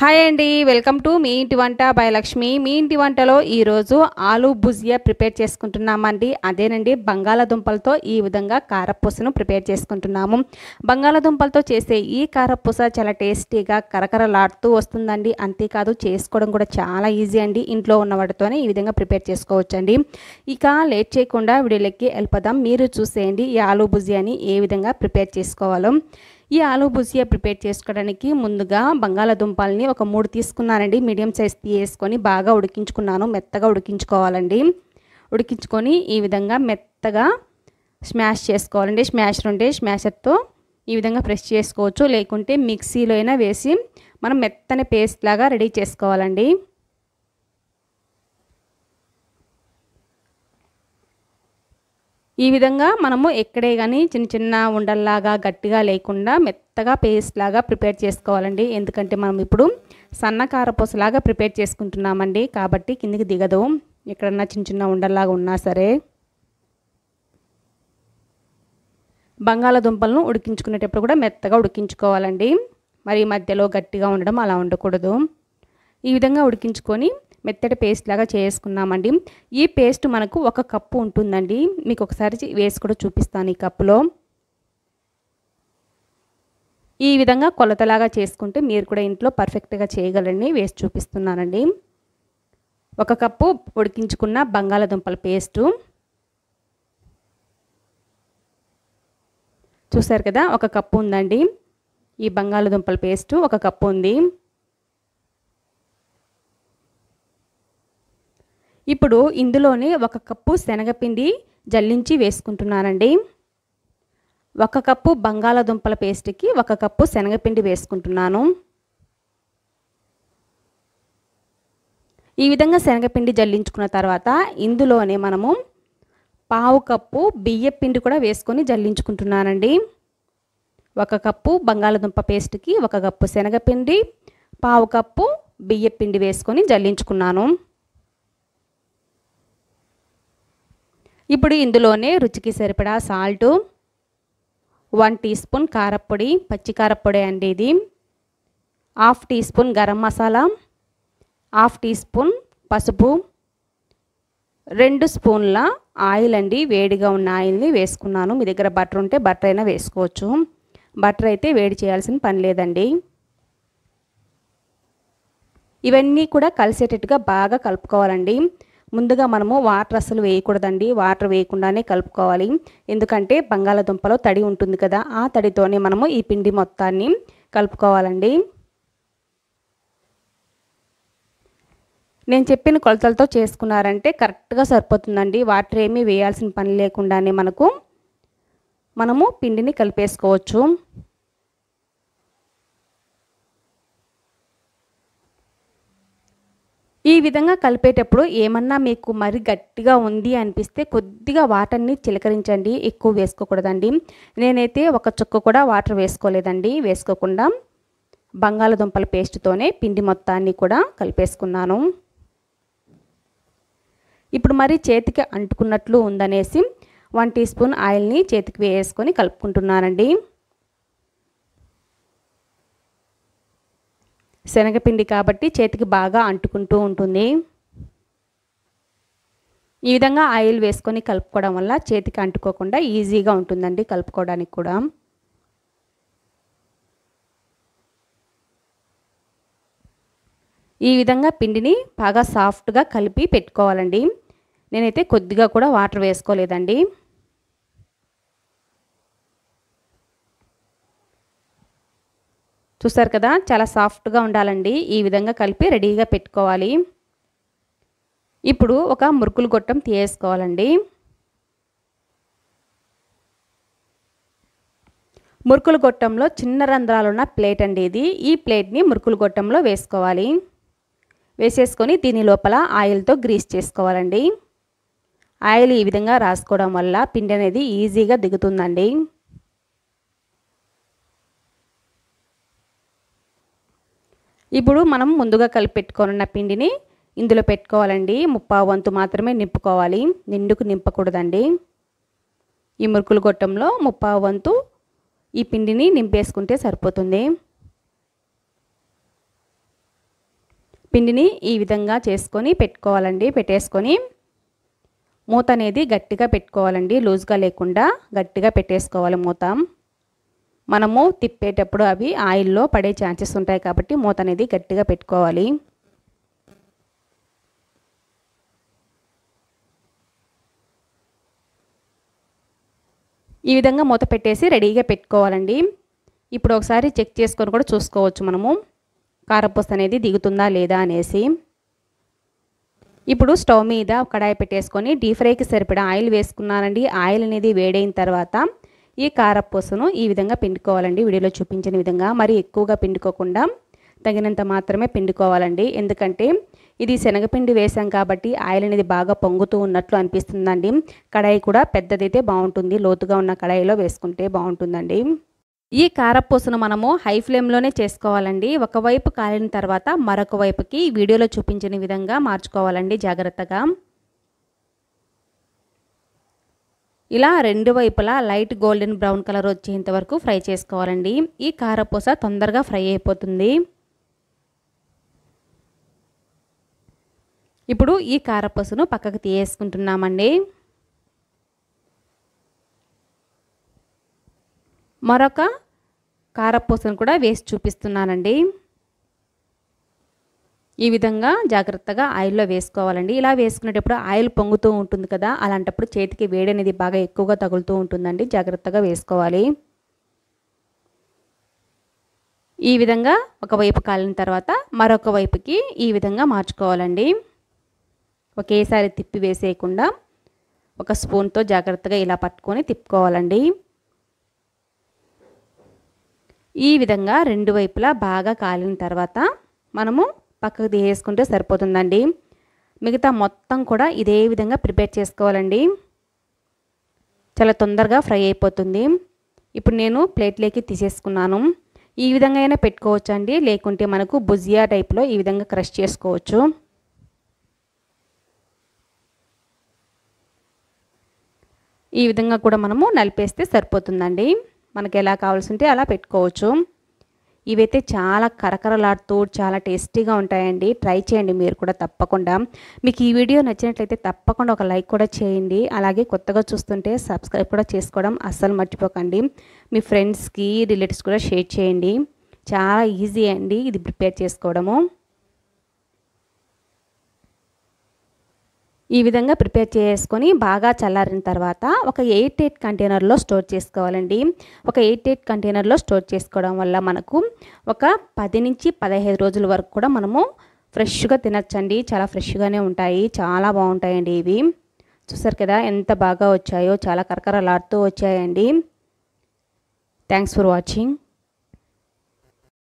hi అండి welcome to me ఇంటి వంట బై లక్ష్మి మీ ఇంటి వంటలో ఈరోజు ఆలు భుజియా ప్రిపేర్ చేసుకుంటున్నామండి అదేనండి బంగాళాదుంపలతో ఈ విధంగా కారపూసను ప్రిపేర్ చేసుకుంటున్నాము బంగాళాదుంపలతో చేసే ఈ కారపూస చాలా టేస్టీగా కరకరలాడుతూ వస్తుందండి అంతేకాదు చేసుకోవడం కూడా చాలా ఈజీ అండి ఇంట్లో ఉన్న వాటితోనే ఈ విధంగా ప్రిపేర్ చేసుకోవచ్చండి ఇక లేట్ చేయకుండా వీడియోలోకి వెళ్ళిపోదాం మీరు చూసేయండి ఈ ఆలు భుజియాని ఏ విధంగా ప్రిపేర్ చేసుకోవాలో ఈ ఆలు భుజియా ప్రిపేర్ చేసుకోవడానికి ముందుగా బంగాళాదుంపల్ని ఒక మూడు తీసుకున్నానండి మీడియం సైజ్ తీసుకొని బాగా ఉడికించుకున్నాను మెత్తగా ఉడికించుకోవాలండి ఉడికించుకొని ఈ విధంగా మెత్తగా స్మాష్ చేసుకోవాలండి స్మాషర్ ఉంటే స్మాషర్తో ఈ విధంగా ప్రెస్ చేసుకోవచ్చు లేకుంటే మిక్సీలో అయినా వేసి మనం మెత్తని పేస్ట్ లాగా రెడీ చేసుకోవాలండి ఈ విధంగా మనము ఎక్కడే కానీ చిన్న చిన్న ఉండల్లాగా గట్టిగా లేకుండా మెత్తగా పేస్ట్ లాగా ప్రిపేర్ చేసుకోవాలండి ఎందుకంటే మనం ఇప్పుడు సన్నకారపూసలాగా ప్రిపేర్ చేసుకుంటున్నామండి కాబట్టి కిందికి దిగదు ఎక్కడన్నా చిన్న చిన్న ఉండల్లాగా ఉన్నా సరే బంగాళదుంపలను ఉడికించుకునేటప్పుడు కూడా మెత్తగా ఉడికించుకోవాలండి మరి మధ్యలో గట్టిగా ఉండడం అలా ఉండకూడదు ఈ విధంగా ఉడికించుకొని మెత్తటి పేస్ట్ లాగా చేసుకున్నామండి ఈ పేస్ట్ మనకు ఒక కప్పు ఉంటుందండి మీకు ఒకసారి వేసి కూడా చూపిస్తాను ఈ కప్పులో ఈ విధంగా కొలతలాగా చేసుకుంటే మీరు కూడా ఇంట్లో పర్ఫెక్ట్గా చేయగలండి వేసి చూపిస్తున్నానండి ఒక కప్పు ఉడికించుకున్న బంగాళదుంపల పేస్టు చూసారు కదా ఒక కప్పు ఉందండి ఈ బంగాళదుంపల పేస్టు ఒక కప్పు ఉంది ఇప్పుడు ఇందులోనే ఒక కప్పు శనగపిండి జల్లించి వేసుకుంటున్నానండి ఒక కప్పు బంగాళదుంపల పేస్ట్కి ఒక కప్పు శనగపిండి వేసుకుంటున్నాను ఈ విధంగా శనగపిండి జల్లించుకున్న తర్వాత ఇందులోనే మనము పావు కప్పు బియ్య పిండి కూడా వేసుకొని జల్లించుకుంటున్నానండి ఒక కప్పు బంగాళదుంప పేస్ట్కి ఒక కప్పు శనగపిండి పావు కప్పు బియ్య పిండి వేసుకొని జల్లించుకున్నాను ఇప్పుడు ఇందులోనే రుచికి సరిపడా సాల్టు వన్ టీ స్పూన్ కారప్పొడి పచ్చి కారప్పొడి అండి ఇది half teaspoon garam masala half teaspoon పసుపు రెండు స్పూన్ల ఆయిల్ అండి వేడిగా ఉన్న ఆయిల్ని వేసుకున్నాను మీ దగ్గర బటర్ ఉంటే బటర్ అయినా వేసుకోవచ్చు బటర్ అయితే వేడి చేయాల్సిన పని లేదండి ఇవన్నీ కూడా కలిసేటట్టుగా బాగా కలుపుకోవాలండి ముందుగా మనము వాటర్ అసలు వేయకూడదండి వాటర్ వేయకుండానే కలుపుకోవాలి ఎందుకంటే బంగాళదుంపలో తడి ఉంటుంది కదా ఆ తడితోనే మనము ఈ పిండి మొత్తాన్ని కలుపుకోవాలండి నేను చెప్పిన కొలతలతో చేసుకున్నారంటే కరెక్ట్గా సరిపోతుందండి వాటర్ ఏమీ వేయాల్సిన పని లేకుండానే మనకు మనము పిండిని కలిపేసుకోవచ్చు ఈ విధంగా కలిపేటప్పుడు ఏమన్నా మీకు మరి గట్టిగా ఉంది అనిపిస్తే కొద్దిగా వాటర్ని చిలకరించండి ఎక్కువ వేసుకోకూడదండి నేనైతే ఒక చుక్క కూడా వాటర్ వేసుకోలేదండి వేసుకోకుండా బంగాళదుంపల పేస్ట్తోనే పిండి మొత్తాన్ని కూడా కలిపేసుకున్నాను ఇప్పుడు మరి చేతికి అంటుకున్నట్లు ఉందనేసి వన్ టీ స్పూన్ ఆయిల్ని చేతికి వేసుకొని కలుపుకుంటున్నానండి శనగపిండి కాబట్టి చేతికి బాగా అంటుకుంటూ ఉంటుంది ఈ విధంగా ఆయిల్ వేసుకొని కలుపుకోవడం వల్ల చేతికి అంటుకోకుండా ఈజీగా ఉంటుందండి కలుపుకోవడానికి కూడా ఈ విధంగా పిండిని బాగా సాఫ్ట్గా కలిపి పెట్టుకోవాలండి నేనైతే కొద్దిగా కూడా వాటర్ వేసుకోలేదండి చూస్తారు కదా చాలా సాఫ్ట్గా ఉండాలండి ఈ విధంగా కలిపి రెడీగా పెట్టుకోవాలి ఇప్పుడు ఒక మురుకులు గొట్టం తీయేసుకోవాలండి మురుకులు గొట్టంలో చిన్న రంధ్రాలున్న ప్లేట్ అండి ఇది ఈ ప్లేట్ని మురుకులు గొట్టంలో వేసుకోవాలి వేసేసుకొని దీని లోపల ఆయిల్తో గ్రీస్ చేసుకోవాలండి ఆయిల్ ఈ విధంగా రాసుకోవడం వల్ల పిండి అనేది ఈజీగా దిగుతుందండి ఇప్పుడు మనం ముందుగా కలిపి పెట్టుకోనున్న పిండిని ఇందులో పెట్టుకోవాలండి ముప్పా వంతు మాత్రమే నింపుకోవాలి నిండుకు నింపకూడదండి ఈ మురుకులు గొట్టంలో ముప్పా వంతు ఈ పిండిని నింపేసుకుంటే సరిపోతుంది పిండిని ఈ విధంగా చేసుకొని పెట్టుకోవాలండి పెట్టేసుకొని మూత అనేది గట్టిగా పెట్టుకోవాలండి లూజ్గా లేకుండా గట్టిగా పెట్టేసుకోవాలి మూత మనము తిప్పేటప్పుడు అవి ఆయిల్లో పడే ఛాన్సెస్ ఉంటాయి కాబట్టి మూత అనేది గట్టిగా పెట్టుకోవాలి ఈ విధంగా మూత పెట్టేసి రెడీగా పెట్టుకోవాలండి ఇప్పుడు ఒకసారి చెక్ చేసుకొని కూడా చూసుకోవచ్చు మనము కారపూస అనేది దిగుతుందా లేదా అనేసి ఇప్పుడు స్టవ్ మీద కడాయి పెట్టేసుకొని డీప్ ఫ్రైకి సరిపడా ఆయిల్ వేసుకున్నానండి ఆయిల్ అనేది వేడైన తర్వాత ఈ కారపూసను ఈ విధంగా పిండుకోవాలండి వీడియోలో చూపించిన విధంగా మరి ఎక్కువగా పిండుకోకుండా తగినంత మాత్రమే పిండుకోవాలండి ఎందుకంటే ఇది శనగపిండి వేసాం కాబట్టి ఆయిల్ అనేది బాగా పొంగుతూ ఉన్నట్లు అనిపిస్తుందండి కడాయి కూడా పెద్దదైతే బాగుంటుంది లోతుగా ఉన్న కడాయిలో వేసుకుంటే బాగుంటుందండి ఈ కారపూసను మనము హై ఫ్లేమ్లోనే చేసుకోవాలండి ఒకవైపు కాలిన తర్వాత మరొక వైపుకి వీడియోలో చూపించిన విధంగా మార్చుకోవాలండి జాగ్రత్తగా ఇలా రెండు వైపులా లైట్ గోల్డెన్ బ్రౌన్ కలర్ వచ్చేంత వరకు ఫ్రై చేసుకోవాలండి ఈ కారపూస తొందరగా ఫ్రై అయిపోతుంది ఇప్పుడు ఈ కారపూసను పక్కకు తీయేసుకుంటున్నామండి మరొక కారపూసను కూడా వేసి చూపిస్తున్నానండి ఈ విధంగా జాగ్రత్తగా ఆయిల్లో వేసుకోవాలండి ఇలా వేసుకునేటప్పుడు ఆయిల్ పొంగుతూ ఉంటుంది కదా అలాంటప్పుడు చేతికి వేడి అనేది బాగా ఎక్కువగా తగులుతూ ఉంటుందండి జాగ్రత్తగా వేసుకోవాలి ఈ విధంగా ఒకవైపు కాలిన తర్వాత మరొక వైపుకి ఈ విధంగా మార్చుకోవాలండి ఒకేసారి తిప్పి వేసేయకుండా ఒక స్పూన్తో జాగ్రత్తగా ఇలా పట్టుకొని తిప్పుకోవాలండి ఈ విధంగా రెండు వైపులా బాగా కాలిన తర్వాత మనము పక్కకు తీసేసుకుంటే సరిపోతుందండి మిగతా మొత్తం కూడా ఇదే విధంగా ప్రిపేర్ చేసుకోవాలండి చాలా తొందరగా ఫ్రై అయిపోతుంది ఇప్పుడు నేను ప్లేట్లోకి తీసేసుకున్నాను ఈ విధంగా అయినా పెట్టుకోవచ్చు అండి లేకుంటే మనకు బుజియా టైప్లో ఈ విధంగా క్రష్ చేసుకోవచ్చు ఈ విధంగా కూడా మనము నలిపేస్తే సరిపోతుందండి మనకు ఎలా కావాల్సి ఉంటే అలా పెట్టుకోవచ్చు ఇవైతే చాలా కరకరలాడుతూ చాలా టేస్టీగా ఉంటాయండి ట్రై చేయండి మీరు కూడా తప్పకుండా మీకు ఈ వీడియో నచ్చినట్లయితే తప్పకుండా ఒక లైక్ కూడా చేయండి అలాగే కొత్తగా చూస్తుంటే సబ్స్క్రైబ్ కూడా చేసుకోవడం అస్సలు మర్చిపోకండి మీ ఫ్రెండ్స్కి రిలేటివ్స్ కూడా షేర్ చేయండి చాలా ఈజీ అండి ఇది ప్రిపేర్ చేసుకోవడము ఈ విధంగా ప్రిపేర్ చేసుకొని బాగా చల్లారిన తర్వాత ఒక ఎయిట్ ఎయిట్ కంటైనర్లో స్టోర్ చేసుకోవాలండి ఒక ఎయిట్ ఎయిట్ కంటైనర్లో స్టోర్ చేసుకోవడం వల్ల మనకు ఒక పది నుంచి పదహైదు రోజుల వరకు కూడా మనము ఫ్రెష్గా తినచ్చండి చాలా ఫ్రెష్గానే ఉంటాయి చాలా బాగుంటాయండి ఇవి చూసారు కదా ఎంత బాగా వచ్చాయో చాలా కరకరలాడుతూ వచ్చాయండి థ్యాంక్స్ ఫర్ వాచింగ్